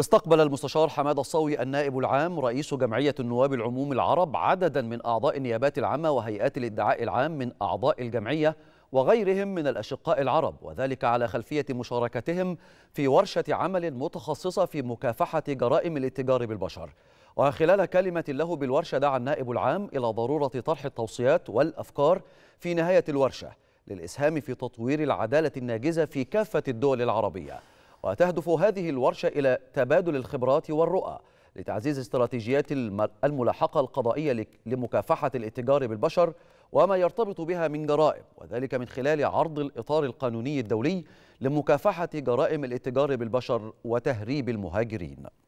استقبل المستشار حماد الصاوي النائب العام رئيس جمعية النواب العموم العرب عددا من أعضاء النيابات العامة وهيئات الادعاء العام من أعضاء الجمعية وغيرهم من الأشقاء العرب وذلك على خلفية مشاركتهم في ورشة عمل متخصصة في مكافحة جرائم الاتجار بالبشر وخلال كلمة له بالورشة دعا النائب العام إلى ضرورة طرح التوصيات والأفكار في نهاية الورشة للإسهام في تطوير العدالة الناجزة في كافة الدول العربية وتهدف هذه الورشة إلى تبادل الخبرات والرؤى لتعزيز استراتيجيات الملاحقة القضائية لمكافحة الاتجار بالبشر وما يرتبط بها من جرائم وذلك من خلال عرض الإطار القانوني الدولي لمكافحة جرائم الاتجار بالبشر وتهريب المهاجرين